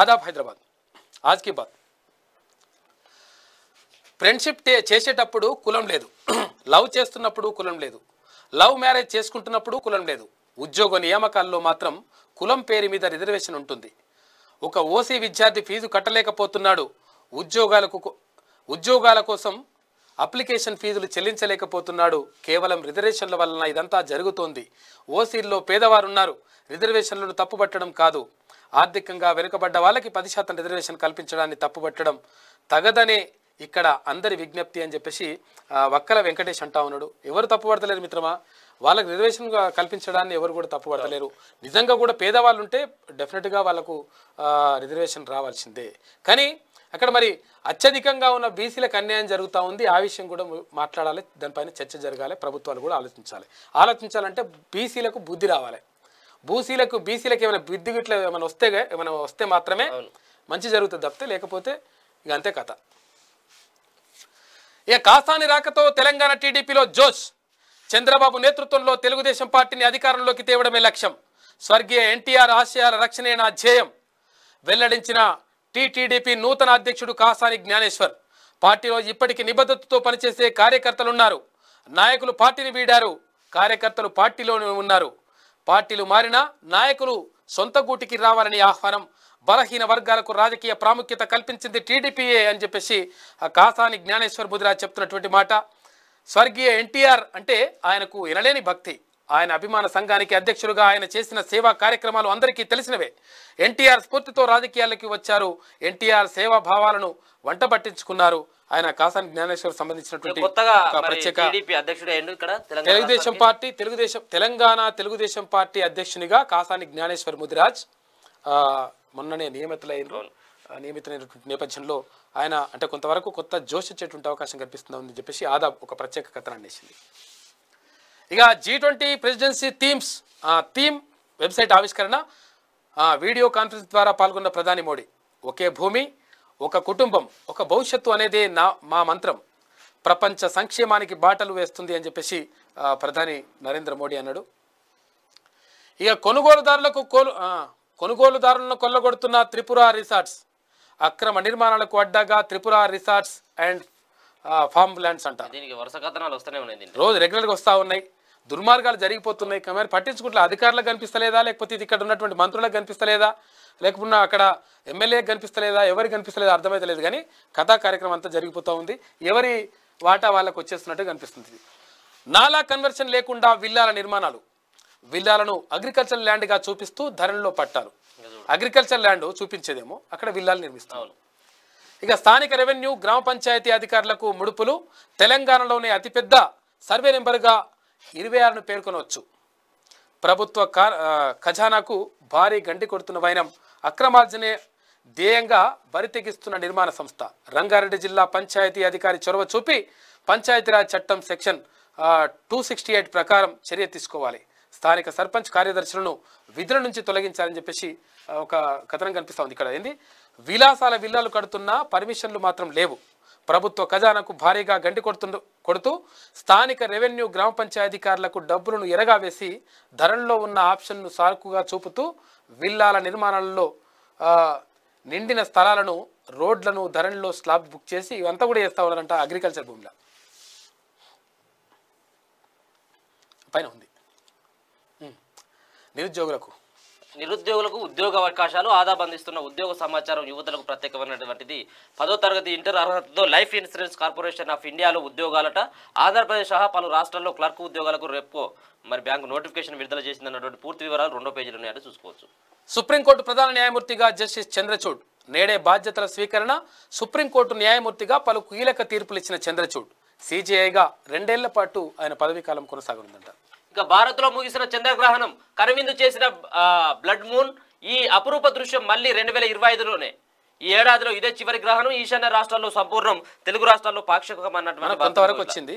ఆదాబ్ హైదరాబాద్ ఆజ్ బాత్ ఫ్రెండ్షిప్ చేసేటప్పుడు కులం లేదు లవ్ చేస్తున్నప్పుడు కులం లేదు లవ్ మ్యారేజ్ చేసుకుంటున్నప్పుడు కులం లేదు ఉద్యోగ నియామకాల్లో మాత్రం కులం పేరు మీద రిజర్వేషన్ ఉంటుంది ఒక ఓసీ విద్యార్థి ఫీజు కట్టలేకపోతున్నాడు ఉద్యోగాలకు ఉద్యోగాల కోసం అప్లికేషన్ ఫీజులు చెల్లించలేకపోతున్నాడు కేవలం రిజర్వేషన్ల వలన ఇదంతా జరుగుతోంది ఓసీల్లో పేదవారున్నారు రిజర్వేషన్లను తప్పుపట్టడం కాదు ఆర్థికంగా వెనుకబడ్డ వాళ్ళకి పది శాతం రిజర్వేషన్ కల్పించడాన్ని తప్పుపట్టడం తగదనే ఇక్కడ అందరి విజ్ఞప్తి అని చెప్పేసి వక్కల వెంకటేష్ అంటా ఉన్నాడు ఎవరు తప్పుపడతలేరు మిత్రమా వాళ్ళకి రిజర్వేషన్ కల్పించడాన్ని ఎవరు కూడా తప్పుపడతలేరు నిజంగా కూడా పేదవాళ్ళు ఉంటే డెఫినెట్గా వాళ్ళకు రిజర్వేషన్ రావాల్సిందే కానీ అక్కడ మరి అత్యధికంగా ఉన్న బీసీలకు అన్యాయం జరుగుతూ ఉంది ఆ విషయం కూడా మాట్లాడాలి దానిపైన చర్చ జరగాలి ప్రభుత్వాలు కూడా ఆలోచించాలి ఆలోచించాలంటే బీసీలకు బుద్ధి రావాలి బూసీలకు బీసీలకు ఏమైనా బిద్దు గిట్ల ఏమైనా వస్తే ఏమైనా వస్తే మాత్రమే మంచి జరుగుతుంది తప్పితే లేకపోతే ఇక అంతే కథ ఇక కాస్తాని రాకతో తెలంగాణ టీడీపీలో జోష్ చంద్రబాబు నేతృత్వంలో తెలుగుదేశం పార్టీని అధికారంలోకి తేవడమే లక్ష్యం స్వర్గీయ ఎన్టీఆర్ ఆశయాల రక్షణే నా ధ్యేయం వెల్లడించిన టీటీడీపీ నూతన అధ్యక్షుడు కాసాని జ్ఞానేశ్వర్ పార్టీలో ఇప్పటికీ నిబద్ధతతో పనిచేసే కార్యకర్తలున్నారు నాయకులు పార్టీని వీడారు కార్యకర్తలు పార్టీలోనే ఉన్నారు పార్టీలు మారినా నాయకులు సొంత గూటికి రావాలని ఆహ్వానం బలహీన వర్గాలకు రాజకీయ ప్రాముఖ్యత కల్పించింది టీడీపీఏ అని చెప్పేసి ఆ కాసాని జ్ఞానేశ్వర్ బుద్ధిరాజ్ చెప్తున్నటువంటి మాట స్వర్గీయ ఎన్టీఆర్ అంటే ఆయనకు ఎనలేని భక్తి ఆయన అభిమాన సంఘానికి అధ్యక్షులుగా ఆయన చేసిన సేవా కార్యక్రమాలు అందరికీ తెలిసినవే ఎన్టీఆర్ స్ఫూర్తితో రాజకీయాలకి వచ్చారు ఎన్టీఆర్ సేవా భావాలను వంట పట్టించుకున్నారు ఆయన కాసాని జ్ఞానేశ్వర్ సంబంధించినటువంటి ప్రత్యేక తెలుగుదేశం పార్టీ తెలుగుదేశం తెలంగాణ తెలుగుదేశం పార్టీ అధ్యక్షునిగా కాసాని జ్ఞానేశ్వర్ ముదిరాజ్ మొన్ననే నియమితులైన నియమితులైనటువంటి నేపథ్యంలో ఆయన అంటే కొంతవరకు కొత్త జోష్ వచ్చేటువంటి అవకాశం కనిపిస్తుందని చెప్పేసి ఆదా ఒక ప్రత్యేక కథనం అనేసింది ఇక G twenty presidency themes theme website ఆవిష్కరణ వీడియో కాన్ఫరెన్స్ ద్వారా పాల్గొన్న ప్రధాని మోడీ ఒకే భూమి ఒక కుటుంబం ఒక భవిష్యత్తు అనేదే నా మా మంత్రం ప్రపంచ సంక్షేమానికి బాటలు వేస్తుంది అని చెప్పేసి ప్రధాని నరేంద్ర మోడీ అన్నాడు ఇక కొనుగోలుదారులకు కోలు కొనుగోలుదారులను కొల్లగొడుతున్న త్రిపుర రిసార్ట్స్ అక్రమ నిర్మాణాలకు అడ్డాగా Tripura resorts and farm lands అంట దీనికి వరుస కథనాలు వస్తూనే ఉన్నాయి రోజు రెగ్యులర్గా వస్తూ ఉన్నాయి దుర్మార్గాలు జరిగిపోతున్నాయి మరి పట్టించుకుంటే అధికారులకు కనిపిస్తలేదా లేకపోతే ఇది ఇక్కడ ఉన్నటువంటి మంత్రులకు కనిపిస్తలేదా లేకపోతే అక్కడ ఎమ్మెల్యే కనిపిస్తలేదా ఎవరికి కనిపిస్తలేదా అర్థమైతలేదు కానీ కథా కార్యక్రమం అంతా జరిగిపోతూ ఉంది ఎవరి వాటా వాళ్ళకు వచ్చేస్తున్నట్టు కనిపిస్తుంది నాలా కన్వర్షన్ లేకుండా విల్లాల నిర్మాణాలు విల్లాలను అగ్రికల్చర్ ల్యాండ్గా చూపిస్తూ ధరల్లో పట్టారు అగ్రికల్చర్ ల్యాండ్ చూపించేదేమో అక్కడ విల్లాలు నిర్మిస్తారు ఇక స్థానిక రెవెన్యూ గ్రామ పంచాయతీ అధికారులకు ముడుపులు తెలంగాణలోనే అతిపెద్ద సర్వే నెంబర్గా ఇరవై ఆరును పేర్కొనవచ్చు ప్రభుత్వ ఖజానాకు భారీ గంటి కొడుతున్న వైనం అక్రమార్జనే ధ్యేయంగా బరితెగిస్తున్న నిర్మాణ సంస్థ రంగారెడ్డి జిల్లా పంచాయతీ అధికారి చొరవ చూపి పంచాయతీరాజ్ చట్టం సెక్షన్ టూ సిక్స్టీ ఎయిట్ ప్రకారం చర్య తీసుకోవాలి స్థానిక సర్పంచ్ కార్యదర్శులను విధుల నుంచి తొలగించాలని చెప్పేసి ఒక కథనం ఉంది ఇక్కడ ఏంది విలాసాల విల్లాలు కడుతున్నా పర్మిషన్లు మాత్రం లేవు ప్రభుత్వ ఖజానాకు భారీగా గంటి కొడుతుండు కొడుతూ స్థానిక రెవెన్యూ గ్రామ అధికారులకు డబ్బులను ఎరగావేసి ధరల్లో ఉన్న ఆప్షన్ను సాకుగా చూపుతూ విల్లాల నిర్మాణాలలో నిండిన స్థలాలను రోడ్లను ధరణిలో స్లాబ్ బుక్ చేసి ఇవంతా కూడా చేస్తూ ఉన్నారంట అగ్రికల్చర్ భూమిలో పైన ఉంది నిరుద్యోగులకు నిరుద్యోగులకు ఉద్యోగ అవకాశాలు ఆదా బంధిస్తున్న ఉద్యోగ సమాచారం యువతలకు ప్రత్యేకమైనటువంటిది పదో తరగతి ఇంటర్ అర్హతతో లైఫ్ ఇన్సూరెన్స్ కార్పొరేషన్ ఆఫ్ ఇండియాలో ఉద్యోగాలట ఆంధ్రప్రదేశ్ సహా పలు రాష్ట్రాల్లో క్లర్క్ ఉద్యోగాలకు రేపు మరి బ్యాంకు నోటిఫికేషన్ విడుదల చేసిందన్నటువంటి పూర్తి వివరాలు రెండో పేజీలో ఉన్నాయని చూసుకోవచ్చు సుప్రీంకోర్టు ప్రధాన న్యాయమూర్తిగా జస్టిస్ చంద్రచూడ్ నేడే బాధ్యతల స్వీకరణ సుప్రీంకోర్టు న్యాయమూర్తిగా పలు కీలక తీర్పులిచ్చిన చంద్రచూడ్ సీజీఐగా రెండేళ్ల పాటు ఆయన పదవీకాలం కొనసాగనుందంటారు ఇక భారత్ లో ముగిసిన చంద్రగ్రహణం కనువిందు చేసిన బ్లడ్ మూన్ ఈ అపురూప దృశ్యం మళ్ళీ రెండు వేల ఇరవై ఐదులోనే ఈ ఏడాదిలో ఇదే చివరి గ్రహణం ఈశాన్య రాష్ట్రాల్లో సంపూర్ణం తెలుగు రాష్ట్రాల్లో పాక్షికం అన్నట్టు వచ్చింది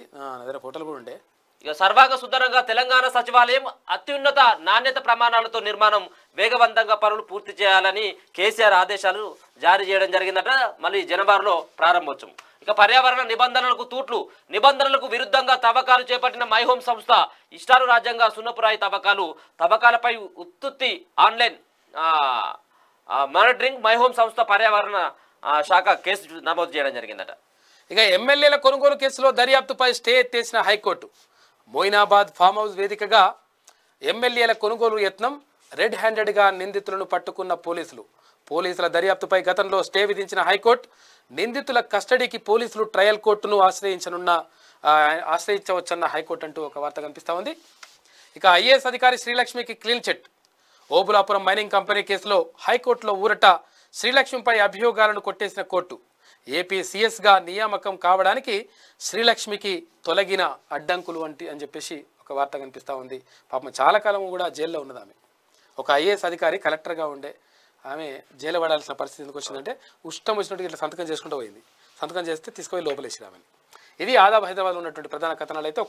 ఇక సర్వాగ సుందరంగా తెలంగాణ సచివాలయం అత్యున్నత నాణ్యత ప్రమాణాలతో నిర్మాణం వేగవంతంగా పనులు పూర్తి చేయాలని కేసీఆర్ ఆదేశాలు జారీ చేయడం జరిగిందట మళ్ళీ జనవరిలో ప్రారంభోత్సవం ఇక పర్యావరణ నిబంధనలకు తూట్లు నిబంధనలకు విరుద్ధంగా తవ్వకాలు చేపట్టిన మైహోమ్ సంస్థ ఇష్టారు రాజ్యంగా సున్నపురాయి తవ్వకాలు తవ్వకాలపై ఉత్తుత్తి ఆన్లైన్ మానిటరింగ్ మైహోమ్ సంస్థ పర్యావరణ శాఖ కేసు నమోదు చేయడం జరిగిందట ఇక ఎమ్మెల్యేల కొనుగోలు కేసులో దర్యాప్తుపై స్టే ఎత్తేసిన హైకోర్టు మోయినాబాద్ ఫామ్ హౌస్ వేదికగా ఎమ్మెల్యేల కొనుగోలు యత్నం రెడ్ హ్యాండెడ్గా నిందితులను పట్టుకున్న పోలీసులు పోలీసుల దర్యాప్తుపై గతంలో స్టే విధించిన హైకోర్టు నిందితుల కస్టడీకి పోలీసులు ట్రయల్ కోర్టును ఆశ్రయించనున్న ఆశ్రయించవచ్చన్న హైకోర్టు అంటూ ఒక వార్త కనిపిస్తూ ఉంది ఇక ఐఏఎస్ అధికారి శ్రీలక్ష్మికి clean chit Obulapuram mining company కేసులో హైకోర్టులో ఊరట శ్రీలక్ష్మిపై అభియోగాలను కొట్టేసిన కోర్టు ఏపీ సిఎస్గా నియామకం కావడానికి శ్రీలక్ష్మికి తొలగిన అడ్డంకులు వంటి అని చెప్పేసి ఒక వార్త కనిపిస్తూ ఉంది పాపం చాలా కాలం కూడా జైల్లో ఉన్నదామె ఒక ఐఏఎస్ అధికారి కలెక్టర్గా ఉండే ఆమె జైలు పడాల్సిన పరిస్థితి ఎందుకు వచ్చిందంటే ఉష్టం వచ్చినట్టు ఇట్లా సంతకం చేసుకుంటూ పోయింది సంతకం చేస్తే తీసుకుపోయి లోపలేసి ఆమెని ఇది ఆదాబ్ హైదరాబాద్లో ఉన్నటువంటి ప్రధాన కథనాలు అయితే